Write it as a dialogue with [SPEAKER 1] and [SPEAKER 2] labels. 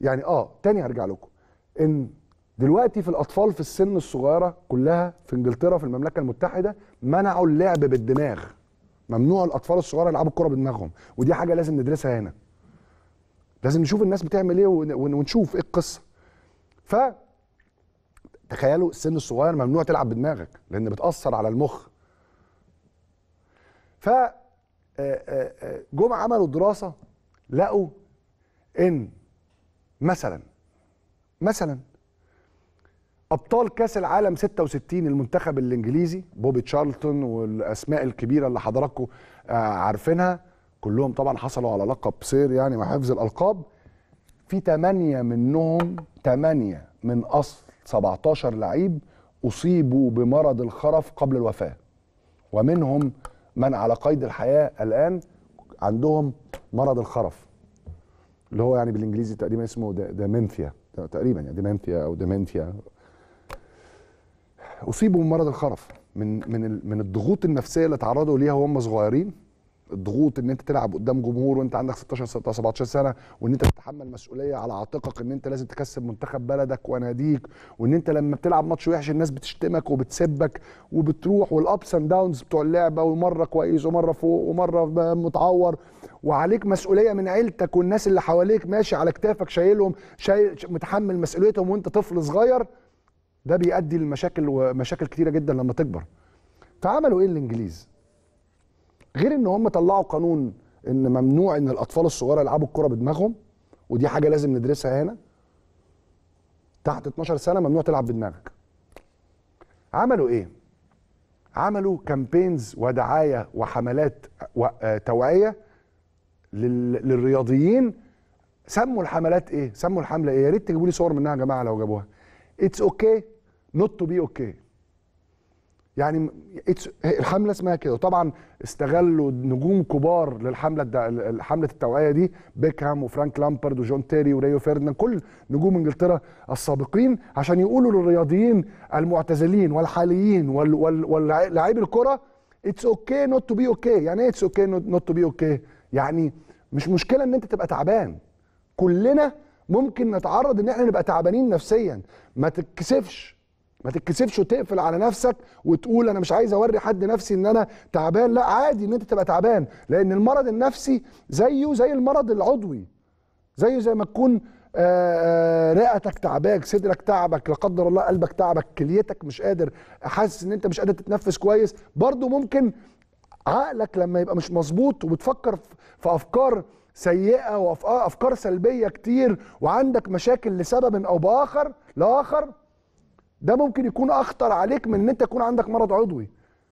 [SPEAKER 1] يعني اه تاني هرجع لكم ان دلوقتي في الاطفال في السن الصغيره كلها في انجلترا في المملكه المتحده منعوا اللعب بالدماغ ممنوع الاطفال الصغار يلعبوا الكره بدماغهم ودي حاجه لازم ندرسها هنا لازم نشوف الناس بتعمل ايه ونشوف ايه القصه ف تخيلوا السن الصغير ممنوع تلعب بدماغك لان بتاثر على المخ ف آه، آه، آه، جم عملوا دراسه لقوا ان مثلا مثلا ابطال كاس العالم 66 المنتخب الانجليزي بوبي تشارلتون والاسماء الكبيره اللي حضراتكم آه، عارفينها كلهم طبعا حصلوا على لقب سير يعني مع حفظ الالقاب في 8 منهم 8 من اصل 17 لعيب اصيبوا بمرض الخرف قبل الوفاه ومنهم من على قيد الحياه الان عندهم مرض الخرف اللي هو يعني بالانجليزي تقريبا اسمه دامنثيا تقريبا يعني دامنثيا او دامنثيا اصيبوا بمرض الخرف من من من الضغوط النفسيه اللي تعرضوا ليها وهم صغيرين الضغوط ان انت تلعب قدام جمهور وانت عندك 16 16 17 سنه وان انت تتحمل مسؤوليه على عاتقك ان انت لازم تكسب منتخب بلدك واناديك وان انت لما بتلعب ماتش وحش الناس بتشتمك وبتسبك وبتروح والابس اند داونز بتوع اللعبه ومره كويس ومره فوق ومره متعور وعليك مسؤوليه من عيلتك والناس اللي حواليك ماشي على كتافك شايلهم شايل متحمل مسؤوليتهم وانت طفل صغير ده بيؤدي لمشاكل ومشاكل كتيره جدا لما تكبر فعملوا ايه الانجليز غير ان هم طلعوا قانون ان ممنوع ان الاطفال الصغيره يلعبوا الكره بدماغهم ودي حاجه لازم ندرسها هنا تحت 12 سنه ممنوع تلعب بدماغك عملوا ايه عملوا كامبينز ودعايه وحملات توعيه للرياضيين سموا الحملات ايه سموا الحمله ايه يا ريت تجيبوا لي صور منها يا جماعه لو جابوها اتس اوكي نوت تو بي اوكي يعني الحمله اسمها كده وطبعا استغلوا نجوم كبار للحمله حمله التوعيه دي بيكهام وفرانك لامبرد وجون تيري وريو فيرديناند كل نجوم انجلترا السابقين عشان يقولوا للرياضيين المعتزلين والحاليين ولاعيبي الكره اتس اوكي نوت تو بي اوكي يعني ايه اتس اوكي نوت تو بي اوكي يعني مش مشكله ان انت تبقى تعبان كلنا ممكن نتعرض ان احنا نبقى تعبانين نفسيا ما تتكسفش ما تتكسفش وتقفل على نفسك وتقول انا مش عايز اوري حد نفسي ان انا تعبان لا عادي ان انت تبقى تعبان لان المرض النفسي زيه زي المرض العضوي زيه زي ما تكون آه، آه، رئتك تعباك صدرك تعبك لا قدر الله قلبك تعبك كليتك مش قادر حاسس ان انت مش قادر تتنفس كويس برضو ممكن عقلك لما يبقى مش مظبوط وبتفكر في افكار سيئه وافكار آه، سلبيه كتير وعندك مشاكل لسبب او باخر لاخر ده ممكن يكون اخطر عليك من ان انت يكون عندك مرض عضوي